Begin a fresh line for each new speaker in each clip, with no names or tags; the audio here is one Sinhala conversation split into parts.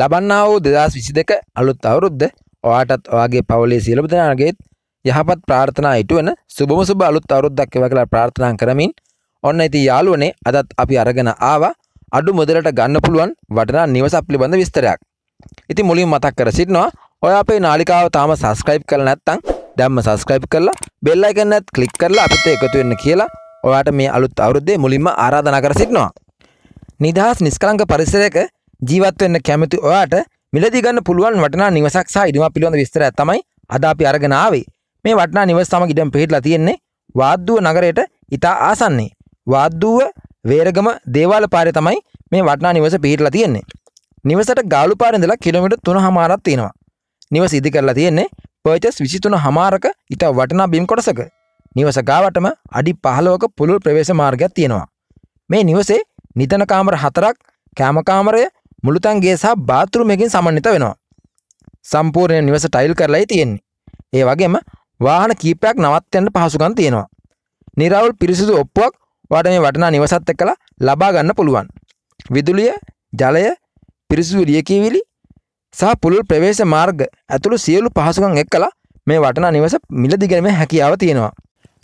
ලබන්නාවෝ දෙදස් විසි දෙක අලුත් අවුරුද්ද ඔයාටත් ඔයාගේ පවලේ සියලබතනාගේත් යහපත් ප්‍රාර්ථනා ඉටුවන සුබම සුබ අලුත් අවුරුද්දක් එව කලා ප්‍රාර්ථනා කරමින් ඔන්න ඇති යාලුවනේ අදත් අපි අරගෙන ආවා අඩු මුදලට ගන්න පුළුවන් වටනා නිවස පිළිබඳ විස්තරයක්. ඉති මුලින් මතක් කර සිටනවා ඔය අපේ නාලිකාව තාම සස්ක්‍රයිප් කළ නැත්තං දැම්ම සස්ක්‍රයිප් කරලා බෙල්ලා එකන්නත් කලික් කරලා අපිත එකතු වෙන්න කියලා ඔයාට මේ අලුත් අවුරුද්දේ මුලින්ම ආරාධනා කර සිටනවා. නිදහස් නිස්කලංක පරිසරයක ජීවත්වවෙන්න කැමති ඔයාට මිලදිගන්න පුළුවන් වටනා නිවසක් සහ ඉඩම පිළිබඳ විස්තර තමයි අද අපි අරගෙන ආවේ මේ වටනා නිවස සමග ඉඩම් පිහිටලා තියෙන්නේ වාද්දුව නගරයට ඉතා ආසන්නේ වාද්දුව වේරගම දේවාල පාරය තමයි මේ වටනා නිවස පිහිටලා තියෙන්නේ නිවසට ගාලු පාරඳලා කිලමිට තුන හමාරක් තියෙනවා නිවස ඉදි කරලා තියෙන්නේ පර්චස් විසිතුන හමාරක ඉතා වටනා බිම් කොටසක නිවස ගාවටම අඩි පහලෝක පුළුල් ප්‍රවේශ මාර්ගයක් තියෙනවා මේ නිවසේ නිතන කාමර හතරක් කෑමකාමරය මුළුතන්ගේ සහ බාතුරුමකින් සමන්විත වෙනවා. සම්පූර්ණය නිවස ටයිල් කරලයි තියෙන්නේ. ඒ වගේම වාහන කීපයක් නවත්තන්න පහසුකම් තියෙනවා. නිරවුල් පිරිසිදු ඔප්පුවක් වට මේ වටනා නිවසත් එක්කලා ලබා ගන්න පුළුවන්. විදුලිය, ජලය, පිරිසිදු ලියකියවිලි සහ පුළුල් ප්‍රවේශ මාර්ග ඇතුළු සියලු පහසුකම් එක්කලා මේ වටනා නිවස මිලදි ගැනීමේ හැකියාව තියෙනවා.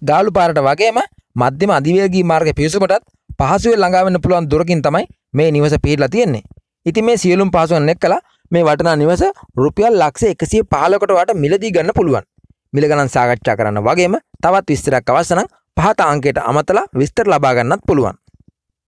ගාලු පාරට වගේම මධ්‍යම අධිවේගී මාර්ග පිවිසුමටත් පහසුවෙන් ළඟා වෙන්න පුළුවන් දුරකින් තමයි මේ නිවස පිහිටලා තියෙන්නේ. ඉති මේ සියලුම් පාසුවන්නෙක් කළ මේ වටනා නිවස රුපියල් ලක්ෂ එකසිය පාලකට වට මිලදී ගන්න පුළුවන් මිලගණන් සාකච්ඡා කරන්න වගේම තවත් විස්තරක් අවසනම් පහත අංකයට අමතලා විස්තර ලබාගන්නත් පුළුවන්